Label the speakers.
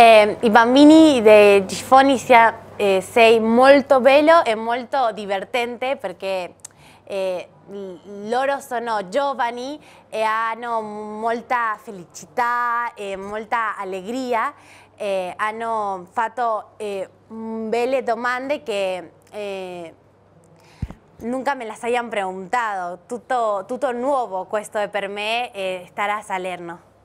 Speaker 1: Eh, em, I bambini de Gifoni sia, eh, sei molto bello e molto divertente perché eh, loro sono giovani e eh, hanno molta felicità e molta allegria. Eh, hanno fatto eh, belle domande che nunca me las hayan preguntado. Tutto, tutto nuovo questo è per me, e a Salerno.